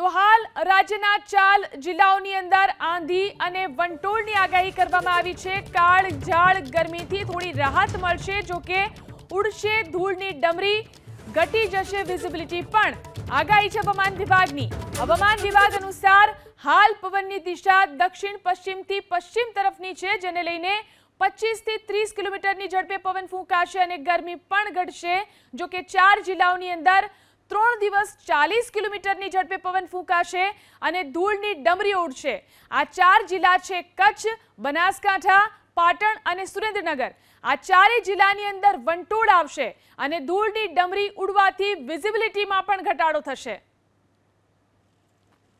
તો હાલ રાજનાચલ જિલ્લાની અંદર આंधी અને વંટોળની આગાહી કરવામાં આવી છે કાળજાળ ગરમીથી થોડી રાહત મળશે જો કે ઉડશે ધૂળની ડમરી ઘટી જશે વિઝિબિલિટી પણ આગાહી છે બમાન વિભાગની બમાન વિભાગ અનુસાર હાલ પવનની દિશા દક્ષિણ-પશ્ચિમથી પશ્ચિમ તરફની છે જેને લઈને 25 થી 30 કિલોમીટરની ઝડપે પવન ફૂંકાશે અને ગરમી પણ ઘટશે જો કે ચાર જિલ્લાની અંદર ત્રણ દિવસ ચાલીસ કિલોમીટરની ઝડપે પવન ફૂંકાશે અને ધૂળની ડમરી ઉડશે આ ચાર જિલ્લા છે કચ્છ બનાસકાંઠા પાટણ અને સુરેન્દ્રનગર આ ચારેય જિલ્લાની અંદર વંટોળ આવશે અને ધૂળની ડમરી ઉડવાથી વિઝિબિલિટીમાં પણ ઘટાડો થશે